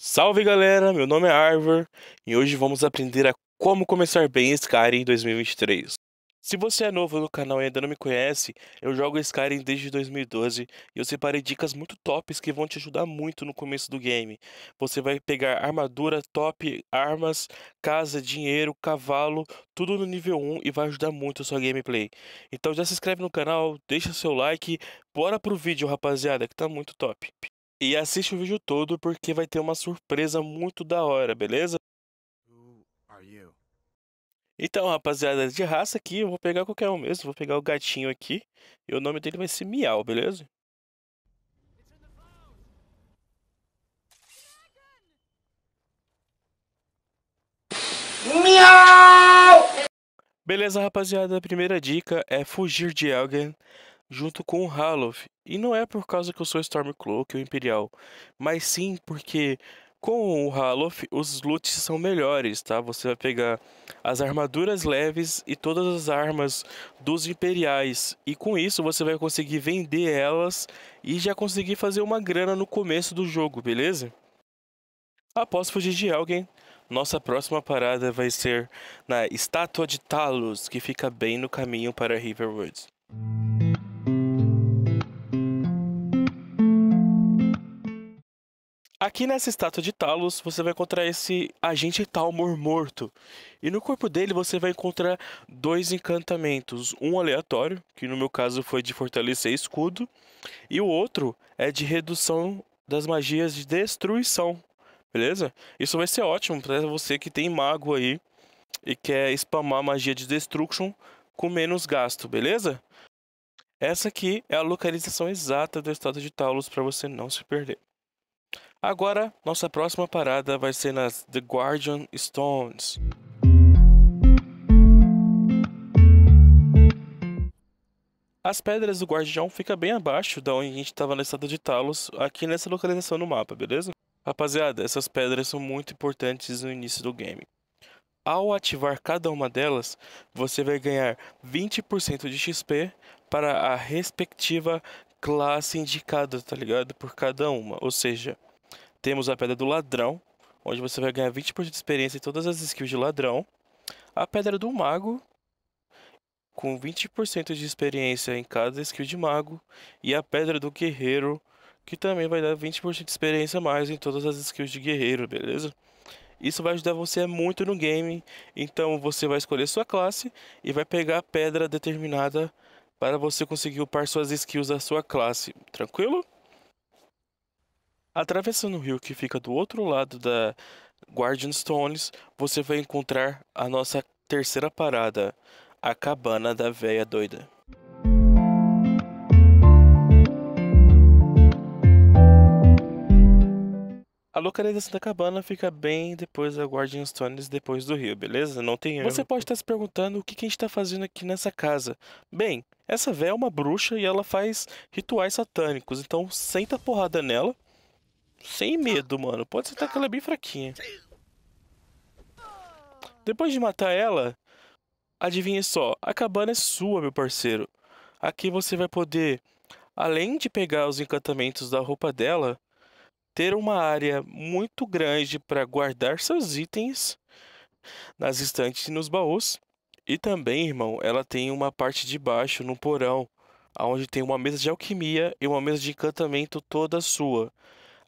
Salve galera, meu nome é Arvor e hoje vamos aprender a como começar bem Skyrim em 2023. Se você é novo no canal e ainda não me conhece, eu jogo Skyrim desde 2012 e eu separei dicas muito tops que vão te ajudar muito no começo do game. Você vai pegar armadura top, armas, casa, dinheiro, cavalo, tudo no nível 1 e vai ajudar muito a sua gameplay. Então já se inscreve no canal, deixa seu like, bora pro vídeo rapaziada que tá muito top. E assiste o vídeo todo porque vai ter uma surpresa muito da hora, beleza? Então, rapaziada, de raça aqui, eu vou pegar qualquer um mesmo. Vou pegar o gatinho aqui. E o nome dele vai ser Miau, beleza? Miau! Beleza, rapaziada, a primeira dica é fugir de alguém junto com o Halof. E não é por causa que eu sou Stormcloak ou Imperial, mas sim porque com o Halof os loots são melhores, tá? Você vai pegar as armaduras leves e todas as armas dos Imperiais, e com isso você vai conseguir vender elas e já conseguir fazer uma grana no começo do jogo, beleza? Após fugir de alguém, nossa próxima parada vai ser na Estátua de Talos, que fica bem no caminho para Riverwoods. Aqui nessa estátua de Talos, você vai encontrar esse agente Talmor morto. E no corpo dele você vai encontrar dois encantamentos, um aleatório, que no meu caso foi de fortalecer escudo, e o outro é de redução das magias de destruição. Beleza? Isso vai ser ótimo para você que tem mago aí e quer spamar magia de destruction com menos gasto, beleza? Essa aqui é a localização exata da estátua de Talos para você não se perder. Agora, nossa próxima parada vai ser nas The Guardian Stones. As pedras do Guardião fica bem abaixo da onde a gente estava no estado de Talos, aqui nessa localização no mapa, beleza? Rapaziada, essas pedras são muito importantes no início do game. Ao ativar cada uma delas, você vai ganhar 20% de XP para a respectiva classe indicada, tá ligado? Por cada uma, ou seja, temos a pedra do ladrão, onde você vai ganhar 20% de experiência em todas as skills de ladrão. A pedra do mago, com 20% de experiência em cada skill de mago. E a pedra do guerreiro, que também vai dar 20% de experiência a mais em todas as skills de guerreiro, beleza? Isso vai ajudar você muito no game. Então você vai escolher sua classe e vai pegar a pedra determinada para você conseguir upar suas skills da sua classe. Tranquilo? Atravessando o rio que fica do outro lado da Guardian Stones, você vai encontrar a nossa terceira parada, a cabana da véia doida. A localização da cabana fica bem depois da Guardian Stones, depois do rio, beleza? Não tem erro. Você pode estar se perguntando o que a gente está fazendo aqui nessa casa. Bem, essa véia é uma bruxa e ela faz rituais satânicos, então senta porrada nela sem medo, mano. Pode ser que ela é bem fraquinha. Depois de matar ela, adivinha só, a cabana é sua, meu parceiro. Aqui você vai poder, além de pegar os encantamentos da roupa dela, ter uma área muito grande para guardar seus itens nas estantes e nos baús. E também, irmão, ela tem uma parte de baixo, no porão, onde tem uma mesa de alquimia e uma mesa de encantamento toda sua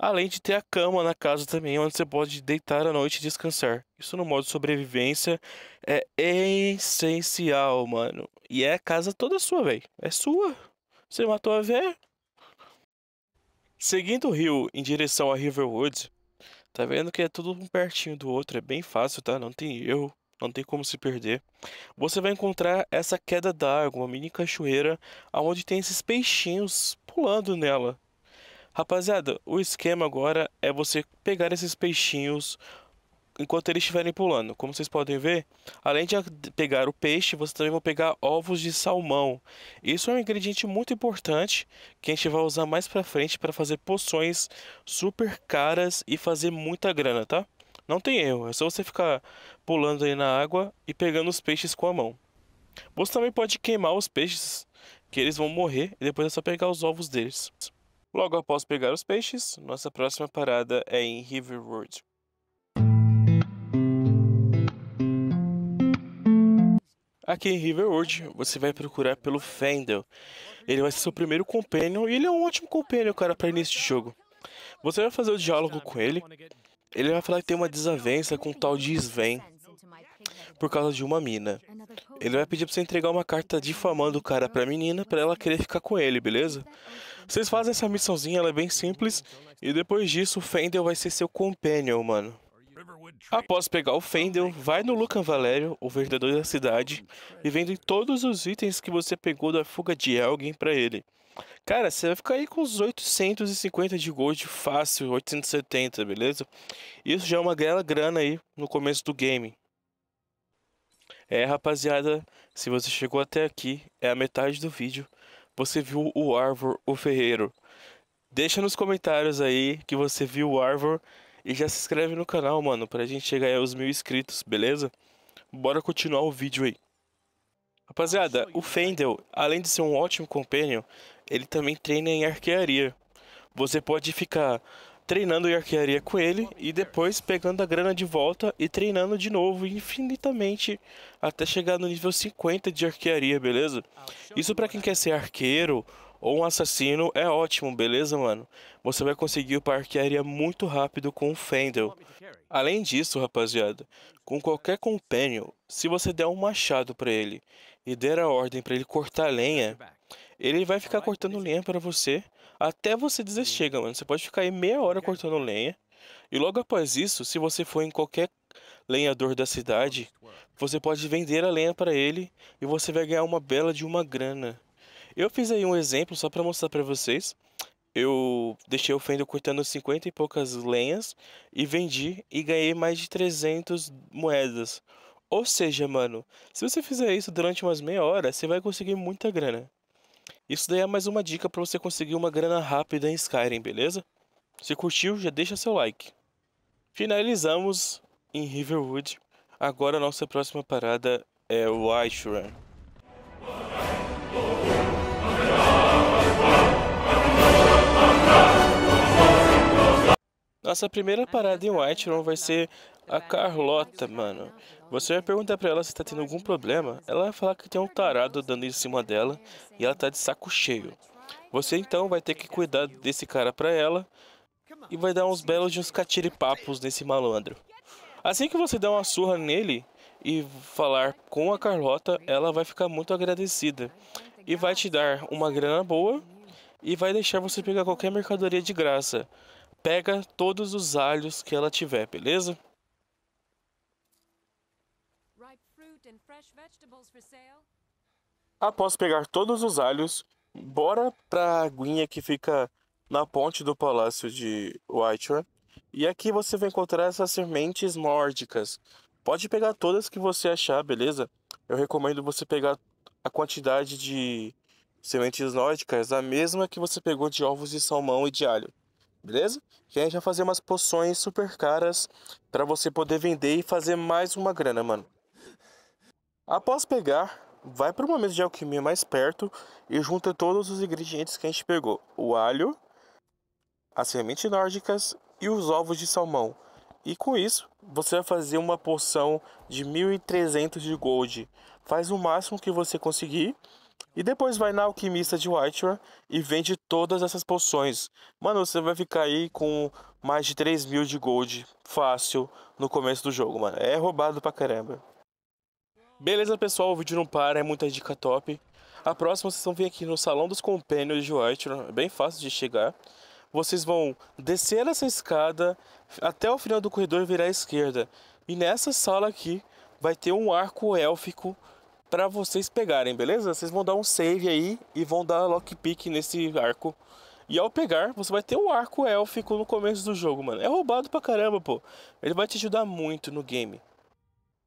além de ter a cama na casa também, onde você pode deitar à noite e descansar. Isso no modo sobrevivência é essencial, mano. E é a casa toda sua, velho. É sua. Você matou a véia. Seguindo o rio em direção a Riverwood, tá vendo que é tudo um pertinho do outro, é bem fácil, tá? Não tem erro não tem como se perder. Você vai encontrar essa queda d'água, uma mini cachoeira, aonde tem esses peixinhos pulando nela. Rapaziada, o esquema agora é você pegar esses peixinhos enquanto eles estiverem pulando. Como vocês podem ver, além de pegar o peixe, você também vai pegar ovos de salmão. Isso é um ingrediente muito importante que a gente vai usar mais pra frente para fazer poções super caras e fazer muita grana, tá? Não tem erro, é só você ficar pulando aí na água e pegando os peixes com a mão. Você também pode queimar os peixes, que eles vão morrer, e depois é só pegar os ovos deles. Logo após pegar os peixes, nossa próxima parada é em Riverwood. Aqui em Riverwood, você vai procurar pelo Fendel. Ele vai ser seu primeiro companion e ele é um ótimo companion, cara, para início de jogo. Você vai fazer o diálogo com ele. Ele vai falar que tem uma desavença com o tal de Sven por causa de uma mina. Ele vai pedir pra você entregar uma carta difamando o cara pra menina pra ela querer ficar com ele, beleza? Vocês fazem essa missãozinha, ela é bem simples. E depois disso, o Fendel vai ser seu companion, mano. Após pegar o Fendel, vai no Lucan Valério, o vendedor da cidade, e vende todos os itens que você pegou da fuga de alguém para ele. Cara, você vai ficar aí com uns 850 de gold fácil, 870, beleza? Isso já é uma grana aí no começo do game. É, rapaziada, se você chegou até aqui, é a metade do vídeo. Você viu o Arvor, o Ferreiro. Deixa nos comentários aí que você viu o Arvor e já se inscreve no canal, mano, pra gente chegar aos mil inscritos, beleza? Bora continuar o vídeo aí. Rapaziada, o Fendel, além de ser um ótimo companion, ele também treina em arquearia. Você pode ficar treinando arquearia com ele e depois pegando a grana de volta e treinando de novo infinitamente até chegar no nível 50 de arquearia, beleza? Isso para quem quer ser arqueiro ou um assassino é ótimo, beleza, mano? Você vai conseguir upar arquearia muito rápido com o Fendel. Além disso, rapaziada, com qualquer companion, se você der um machado para ele e der a ordem para ele cortar lenha, ele vai ficar cortando lenha para você até você dizer uhum. chega, mano. Você pode ficar aí meia hora cortando lenha. E logo após isso, se você for em qualquer lenhador da cidade, você pode vender a lenha para ele e você vai ganhar uma bela de uma grana. Eu fiz aí um exemplo só para mostrar para vocês. Eu deixei o fendo cortando 50 e poucas lenhas e vendi e ganhei mais de 300 moedas. Ou seja, mano, se você fizer isso durante umas meia hora, você vai conseguir muita grana. Isso daí é mais uma dica para você conseguir uma grana rápida em Skyrim, beleza? Se curtiu, já deixa seu like. Finalizamos em Riverwood. Agora nossa próxima parada é Whiterun. Nossa primeira parada em Whiterun vai ser a Carlota, mano. Você vai perguntar pra ela se tá tendo algum problema, ela vai falar que tem um tarado dando em cima dela e ela tá de saco cheio. Você então vai ter que cuidar desse cara pra ela e vai dar uns belos de uns catiripapos nesse malandro. Assim que você der uma surra nele e falar com a Carlota, ela vai ficar muito agradecida e vai te dar uma grana boa e vai deixar você pegar qualquer mercadoria de graça pega todos os alhos que ela tiver, beleza? Após pegar todos os alhos, bora pra aguinha que fica na ponte do palácio de Whitehorn. E aqui você vai encontrar essas sementes nórdicas. Pode pegar todas que você achar, beleza? Eu recomendo você pegar a quantidade de sementes nórdicas, a mesma que você pegou de ovos de salmão e de alho beleza? E gente vai fazer umas poções super caras para você poder vender e fazer mais uma grana, mano. Após pegar, vai para uma mesa de alquimia mais perto e junta todos os ingredientes que a gente pegou: o alho, as sementes nórdicas e os ovos de salmão. E com isso, você vai fazer uma poção de 1300 de gold. Faz o máximo que você conseguir e depois vai na alquimista de Whitehorn e vende todas essas poções. Mano, você vai ficar aí com mais de 3 mil de gold fácil no começo do jogo, mano. É roubado pra caramba. Beleza, pessoal, o vídeo não para, é muita dica top. A próxima vocês vão vir aqui no Salão dos Companions de Whitehorn, é bem fácil de chegar. Vocês vão descer essa escada até o final do corredor e virar à esquerda. E nessa sala aqui vai ter um arco élfico para vocês pegarem, beleza? Vocês vão dar um save aí e vão dar lockpick nesse arco. E ao pegar, você vai ter o um arco élfico no começo do jogo, mano. É roubado pra caramba, pô. Ele vai te ajudar muito no game.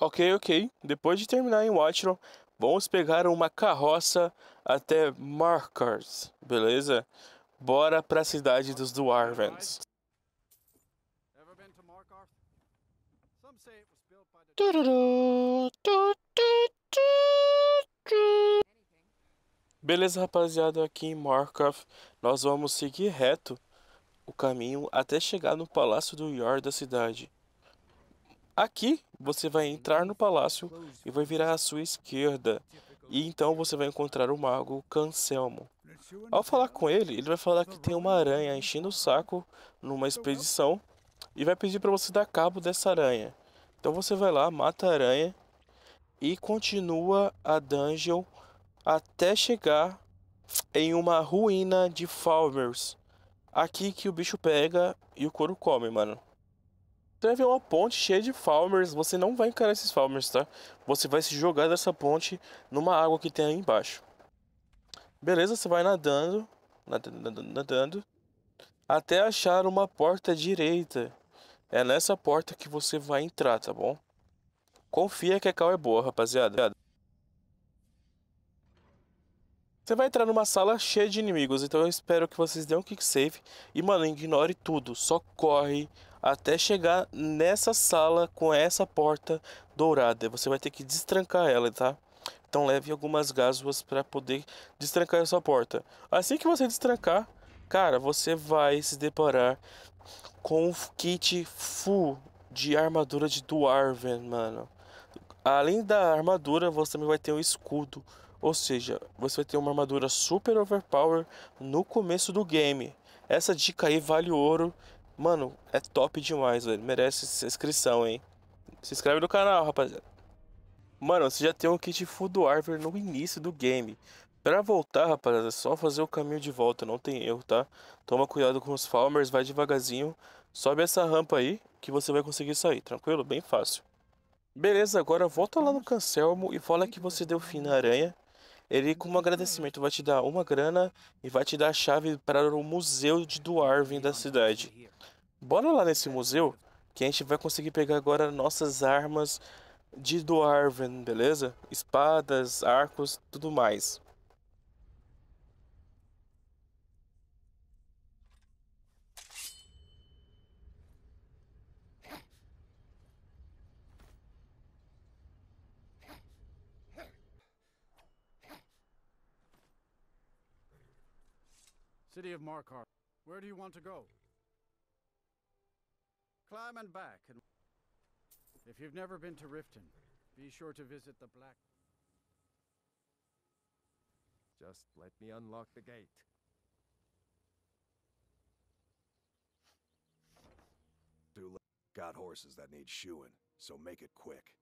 Ok, ok. Depois de terminar em Watchron, vamos pegar uma carroça até Markars, beleza? Bora pra cidade dos Dwarvens. Tururu, tu, tu, Beleza, rapaziada, aqui em Markov nós vamos seguir reto o caminho até chegar no palácio do Yor da cidade. Aqui você vai entrar no palácio e vai virar à sua esquerda. E então você vai encontrar o mago Cancelmo. Ao falar com ele, ele vai falar que tem uma aranha enchendo o saco numa expedição e vai pedir para você dar cabo dessa aranha. Então você vai lá, mata a aranha e continua a dungeon até chegar em uma ruína de Falmers. Aqui que o bicho pega e o couro come, mano. Você vai ver uma ponte cheia de Falmers, você não vai encarar esses Falmers, tá? Você vai se jogar dessa ponte numa água que tem aí embaixo. Beleza, você vai nadando, nadando, nadando, até achar uma porta direita. É nessa porta que você vai entrar, tá bom? Confia que a cal é boa, rapaziada. Você vai entrar numa sala cheia de inimigos, então eu espero que vocês dêem um kick save e, mano, ignore tudo, só corre até chegar nessa sala com essa porta dourada. Você vai ter que destrancar ela, tá? Então leve algumas gasuas para poder destrancar essa porta. Assim que você destrancar, cara, você vai se deparar com um kit full de armadura de Dwarven, mano. Além da armadura, você também vai ter um escudo. Ou seja, você vai ter uma armadura super overpower no começo do game. Essa dica aí vale ouro. Mano, é top demais, velho. Merece inscrição, hein? Se inscreve no canal, rapaziada. Mano, você já tem um kit full do Arver no início do game. Pra voltar, rapaziada, é só fazer o caminho de volta, não tem erro, tá? Toma cuidado com os farmers, vai devagarzinho. Sobe essa rampa aí que você vai conseguir sair, tranquilo? Bem fácil. Beleza, agora volta lá no Cancelmo e fala que você deu fim na aranha. Ele, como agradecimento, vai te dar uma grana e vai te dar a chave para o museu de Duarvin da cidade. Bora lá nesse museu que a gente vai conseguir pegar agora nossas armas de Duarvin, beleza? Espadas, arcos, tudo mais. City of Markar, where do you want to go? Climb and back and... If you've never been to Riften, be sure to visit the Black... Just let me unlock the gate. Got horses that need shoeing, so make it quick.